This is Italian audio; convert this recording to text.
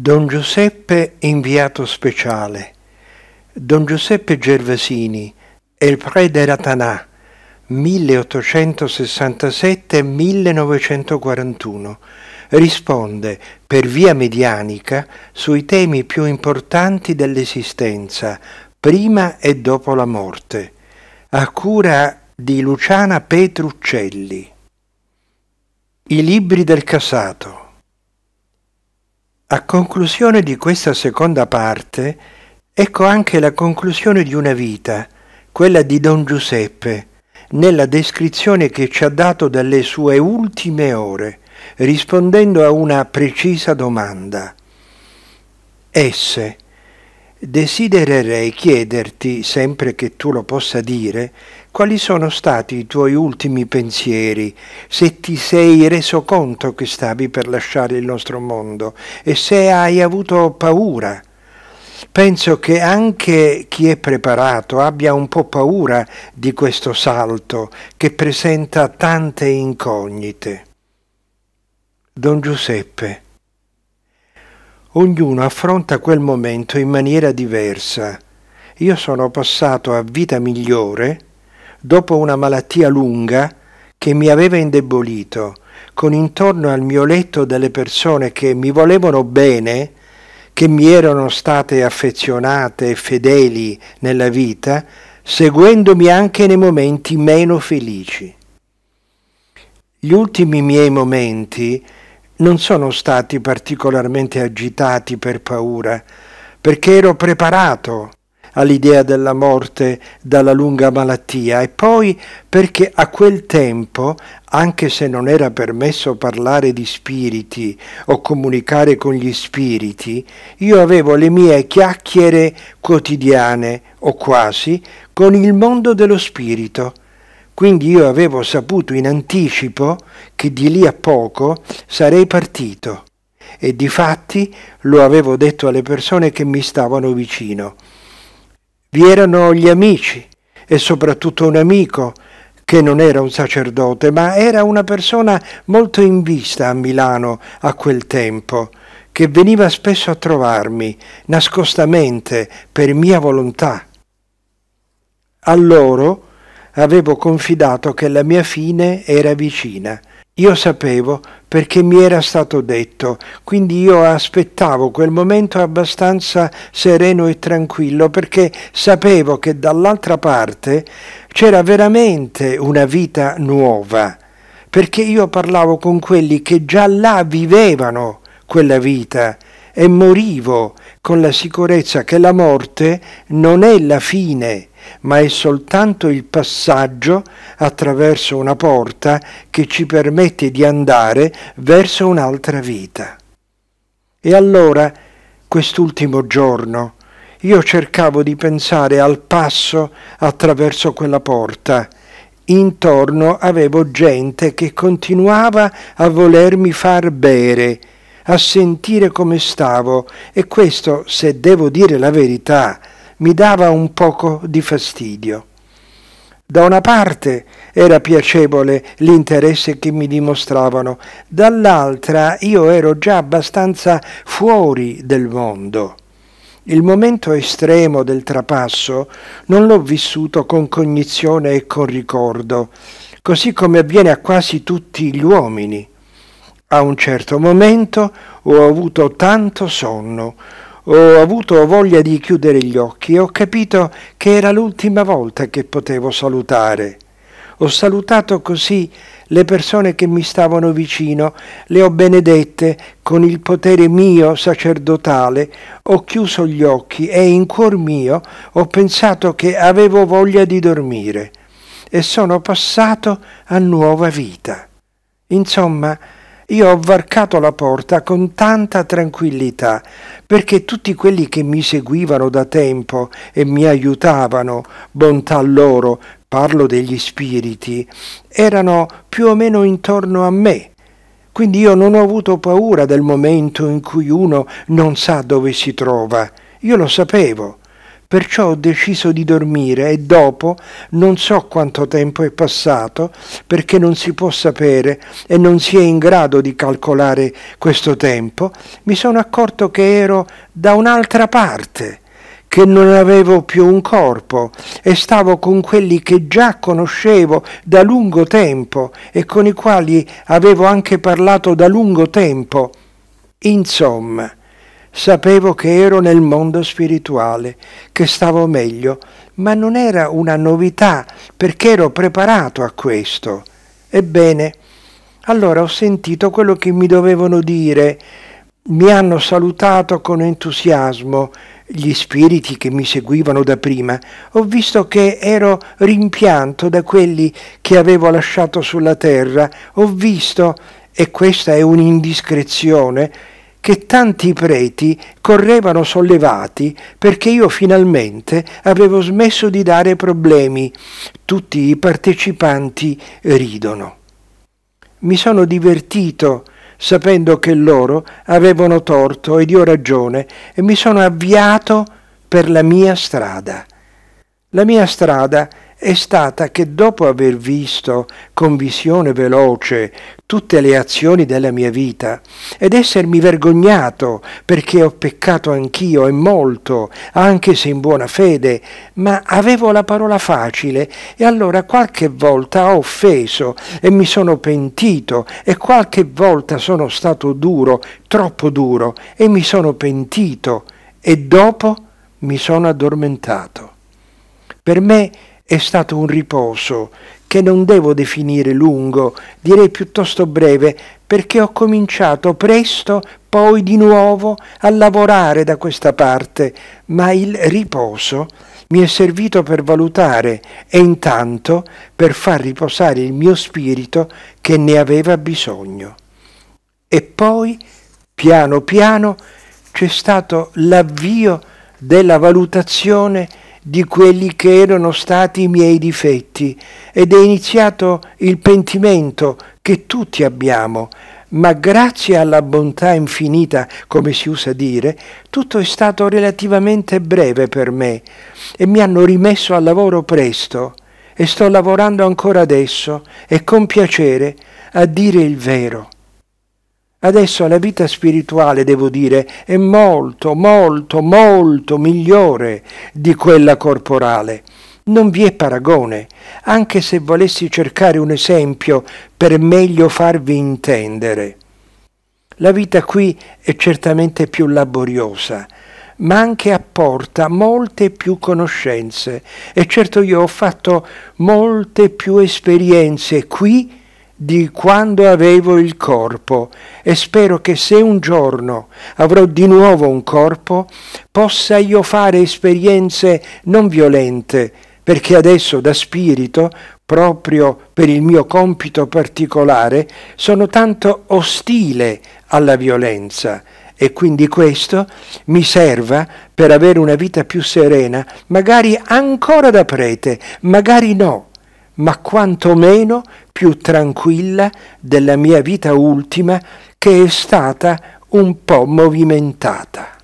Don Giuseppe inviato speciale, Don Giuseppe Gervasini, El Pre Prede Tanà, 1867-1941, risponde per via medianica sui temi più importanti dell'esistenza, prima e dopo la morte, a cura di Luciana Petruccelli. I libri del Casato. A conclusione di questa seconda parte, ecco anche la conclusione di una vita, quella di Don Giuseppe, nella descrizione che ci ha dato dalle sue ultime ore, rispondendo a una precisa domanda. Esse, Desidererei chiederti, sempre che tu lo possa dire, quali sono stati i tuoi ultimi pensieri, se ti sei reso conto che stavi per lasciare il nostro mondo e se hai avuto paura. Penso che anche chi è preparato abbia un po' paura di questo salto che presenta tante incognite. Don Giuseppe Ognuno affronta quel momento in maniera diversa. Io sono passato a vita migliore dopo una malattia lunga che mi aveva indebolito, con intorno al mio letto delle persone che mi volevano bene, che mi erano state affezionate e fedeli nella vita, seguendomi anche nei momenti meno felici. Gli ultimi miei momenti non sono stati particolarmente agitati per paura, perché ero preparato all'idea della morte dalla lunga malattia e poi perché a quel tempo, anche se non era permesso parlare di spiriti o comunicare con gli spiriti, io avevo le mie chiacchiere quotidiane o quasi con il mondo dello spirito quindi io avevo saputo in anticipo che di lì a poco sarei partito e di fatti lo avevo detto alle persone che mi stavano vicino. Vi erano gli amici e soprattutto un amico che non era un sacerdote, ma era una persona molto in vista a Milano a quel tempo, che veniva spesso a trovarmi, nascostamente, per mia volontà. A loro avevo confidato che la mia fine era vicina. Io sapevo perché mi era stato detto, quindi io aspettavo quel momento abbastanza sereno e tranquillo perché sapevo che dall'altra parte c'era veramente una vita nuova, perché io parlavo con quelli che già là vivevano quella vita e morivo con la sicurezza che la morte non è la fine ma è soltanto il passaggio attraverso una porta che ci permette di andare verso un'altra vita. E allora, quest'ultimo giorno, io cercavo di pensare al passo attraverso quella porta. Intorno avevo gente che continuava a volermi far bere, a sentire come stavo, e questo, se devo dire la verità, mi dava un poco di fastidio. Da una parte era piacevole l'interesse che mi dimostravano, dall'altra io ero già abbastanza fuori del mondo. Il momento estremo del trapasso non l'ho vissuto con cognizione e con ricordo, così come avviene a quasi tutti gli uomini. A un certo momento ho avuto tanto sonno, ho avuto voglia di chiudere gli occhi e ho capito che era l'ultima volta che potevo salutare. Ho salutato così le persone che mi stavano vicino, le ho benedette con il potere mio sacerdotale, ho chiuso gli occhi e in cuor mio ho pensato che avevo voglia di dormire e sono passato a nuova vita. Insomma, io ho varcato la porta con tanta tranquillità, perché tutti quelli che mi seguivano da tempo e mi aiutavano, bontà loro, parlo degli spiriti, erano più o meno intorno a me. Quindi io non ho avuto paura del momento in cui uno non sa dove si trova. Io lo sapevo perciò ho deciso di dormire e dopo non so quanto tempo è passato perché non si può sapere e non si è in grado di calcolare questo tempo, mi sono accorto che ero da un'altra parte che non avevo più un corpo e stavo con quelli che già conoscevo da lungo tempo e con i quali avevo anche parlato da lungo tempo. Insomma, Sapevo che ero nel mondo spirituale, che stavo meglio, ma non era una novità perché ero preparato a questo. Ebbene, allora ho sentito quello che mi dovevano dire. Mi hanno salutato con entusiasmo gli spiriti che mi seguivano da prima. Ho visto che ero rimpianto da quelli che avevo lasciato sulla terra. Ho visto, e questa è un'indiscrezione, che tanti preti correvano sollevati perché io finalmente avevo smesso di dare problemi. Tutti i partecipanti ridono. Mi sono divertito sapendo che loro avevano torto ed io ragione e mi sono avviato per la mia strada. La mia strada è stata che dopo aver visto con visione veloce tutte le azioni della mia vita ed essermi vergognato perché ho peccato anch'io e molto, anche se in buona fede, ma avevo la parola facile e allora qualche volta ho offeso e mi sono pentito e qualche volta sono stato duro, troppo duro e mi sono pentito e dopo mi sono addormentato. Per me è stato un riposo che non devo definire lungo, direi piuttosto breve, perché ho cominciato presto poi di nuovo a lavorare da questa parte, ma il riposo mi è servito per valutare e intanto per far riposare il mio spirito che ne aveva bisogno. E poi, piano piano, c'è stato l'avvio della valutazione di quelli che erano stati i miei difetti ed è iniziato il pentimento che tutti abbiamo, ma grazie alla bontà infinita, come si usa dire, tutto è stato relativamente breve per me e mi hanno rimesso al lavoro presto e sto lavorando ancora adesso e con piacere a dire il vero. Adesso la vita spirituale, devo dire, è molto, molto, molto migliore di quella corporale. Non vi è paragone, anche se volessi cercare un esempio per meglio farvi intendere. La vita qui è certamente più laboriosa, ma anche apporta molte più conoscenze e certo io ho fatto molte più esperienze qui di quando avevo il corpo e spero che se un giorno avrò di nuovo un corpo possa io fare esperienze non violente, perché adesso da spirito, proprio per il mio compito particolare, sono tanto ostile alla violenza e quindi questo mi serva per avere una vita più serena, magari ancora da prete, magari no ma quantomeno più tranquilla della mia vita ultima che è stata un po' movimentata.